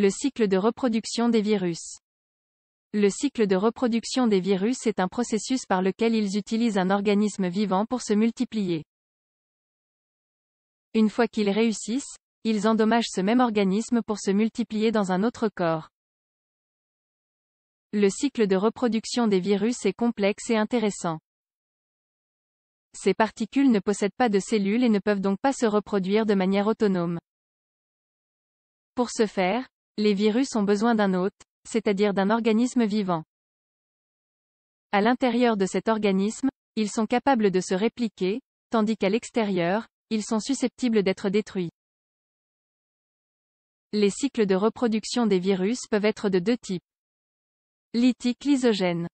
Le cycle de reproduction des virus. Le cycle de reproduction des virus est un processus par lequel ils utilisent un organisme vivant pour se multiplier. Une fois qu'ils réussissent, ils endommagent ce même organisme pour se multiplier dans un autre corps. Le cycle de reproduction des virus est complexe et intéressant. Ces particules ne possèdent pas de cellules et ne peuvent donc pas se reproduire de manière autonome. Pour ce faire, les virus ont besoin d'un hôte, c'est-à-dire d'un organisme vivant. À l'intérieur de cet organisme, ils sont capables de se répliquer, tandis qu'à l'extérieur, ils sont susceptibles d'être détruits. Les cycles de reproduction des virus peuvent être de deux types. lytique lysogène.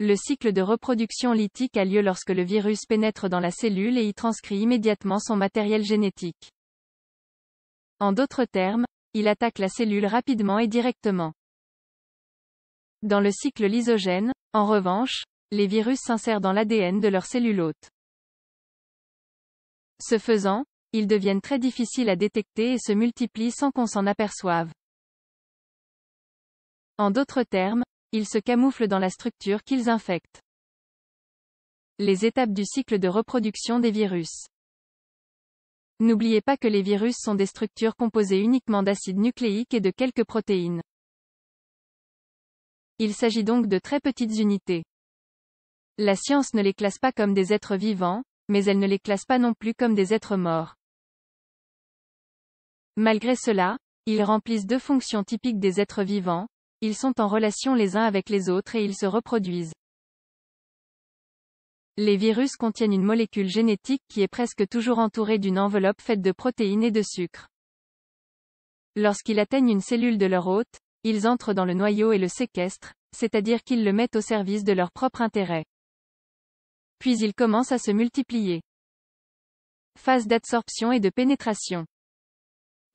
Le cycle de reproduction lithique a lieu lorsque le virus pénètre dans la cellule et y transcrit immédiatement son matériel génétique. En d'autres termes, ils attaquent la cellule rapidement et directement. Dans le cycle lysogène, en revanche, les virus s'insèrent dans l'ADN de leur cellule hôte. Ce faisant, ils deviennent très difficiles à détecter et se multiplient sans qu'on s'en aperçoive. En d'autres termes, ils se camouflent dans la structure qu'ils infectent. Les étapes du cycle de reproduction des virus. N'oubliez pas que les virus sont des structures composées uniquement d'acides nucléiques et de quelques protéines. Il s'agit donc de très petites unités. La science ne les classe pas comme des êtres vivants, mais elle ne les classe pas non plus comme des êtres morts. Malgré cela, ils remplissent deux fonctions typiques des êtres vivants, ils sont en relation les uns avec les autres et ils se reproduisent. Les virus contiennent une molécule génétique qui est presque toujours entourée d'une enveloppe faite de protéines et de sucre. Lorsqu'ils atteignent une cellule de leur hôte, ils entrent dans le noyau et le séquestrent, c'est-à-dire qu'ils le mettent au service de leur propre intérêt. Puis ils commencent à se multiplier. Phase d'adsorption et de pénétration.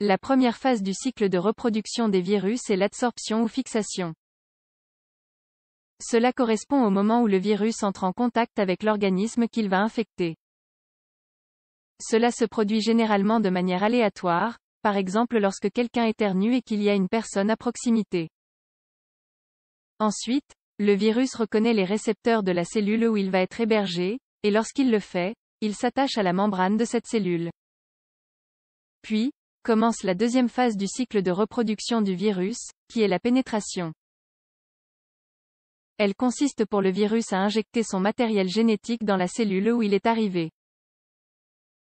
La première phase du cycle de reproduction des virus est l'adsorption ou fixation. Cela correspond au moment où le virus entre en contact avec l'organisme qu'il va infecter. Cela se produit généralement de manière aléatoire, par exemple lorsque quelqu'un éternue et qu'il y a une personne à proximité. Ensuite, le virus reconnaît les récepteurs de la cellule où il va être hébergé, et lorsqu'il le fait, il s'attache à la membrane de cette cellule. Puis, commence la deuxième phase du cycle de reproduction du virus, qui est la pénétration. Elle consiste pour le virus à injecter son matériel génétique dans la cellule où il est arrivé.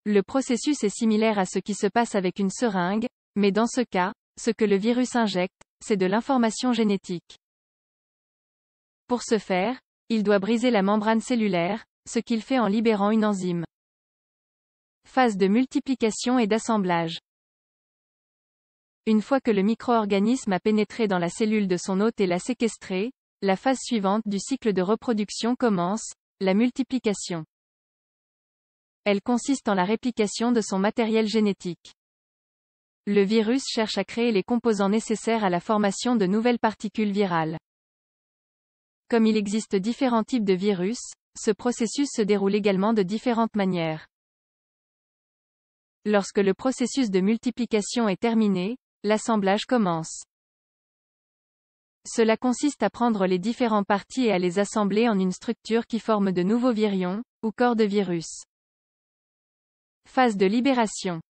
Le processus est similaire à ce qui se passe avec une seringue, mais dans ce cas, ce que le virus injecte, c'est de l'information génétique. Pour ce faire, il doit briser la membrane cellulaire, ce qu'il fait en libérant une enzyme. Phase de multiplication et d'assemblage. Une fois que le micro-organisme a pénétré dans la cellule de son hôte et l'a séquestré, la phase suivante du cycle de reproduction commence, la multiplication. Elle consiste en la réplication de son matériel génétique. Le virus cherche à créer les composants nécessaires à la formation de nouvelles particules virales. Comme il existe différents types de virus, ce processus se déroule également de différentes manières. Lorsque le processus de multiplication est terminé, l'assemblage commence. Cela consiste à prendre les différents parties et à les assembler en une structure qui forme de nouveaux virions, ou corps de virus. Phase de libération.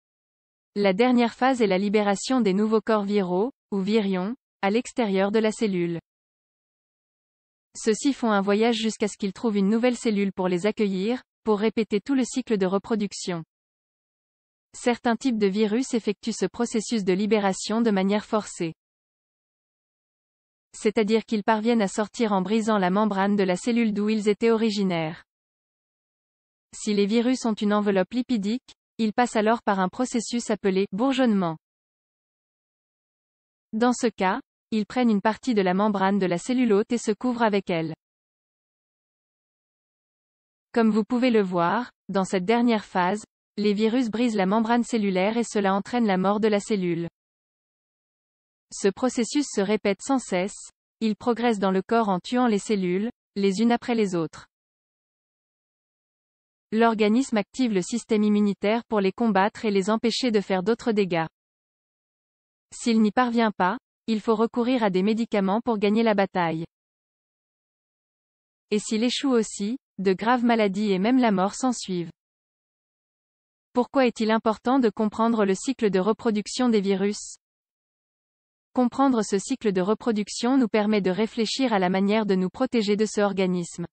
La dernière phase est la libération des nouveaux corps viraux, ou virions, à l'extérieur de la cellule. Ceux-ci font un voyage jusqu'à ce qu'ils trouvent une nouvelle cellule pour les accueillir, pour répéter tout le cycle de reproduction. Certains types de virus effectuent ce processus de libération de manière forcée c'est-à-dire qu'ils parviennent à sortir en brisant la membrane de la cellule d'où ils étaient originaires. Si les virus ont une enveloppe lipidique, ils passent alors par un processus appelé bourgeonnement. Dans ce cas, ils prennent une partie de la membrane de la cellule hôte et se couvrent avec elle. Comme vous pouvez le voir, dans cette dernière phase, les virus brisent la membrane cellulaire et cela entraîne la mort de la cellule. Ce processus se répète sans cesse, il progresse dans le corps en tuant les cellules, les unes après les autres. L'organisme active le système immunitaire pour les combattre et les empêcher de faire d'autres dégâts. S'il n'y parvient pas, il faut recourir à des médicaments pour gagner la bataille. Et s'il échoue aussi, de graves maladies et même la mort s'ensuivent. Pourquoi est-il important de comprendre le cycle de reproduction des virus Comprendre ce cycle de reproduction nous permet de réfléchir à la manière de nous protéger de ce organisme.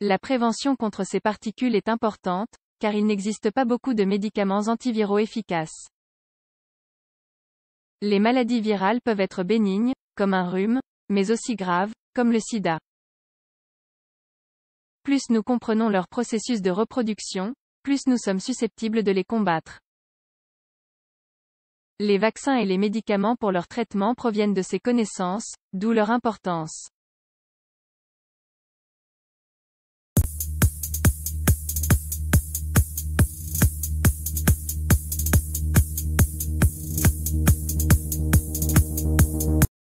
La prévention contre ces particules est importante, car il n'existe pas beaucoup de médicaments antiviraux efficaces. Les maladies virales peuvent être bénignes, comme un rhume, mais aussi graves, comme le sida. Plus nous comprenons leur processus de reproduction, plus nous sommes susceptibles de les combattre. Les vaccins et les médicaments pour leur traitement proviennent de ces connaissances, d'où leur importance.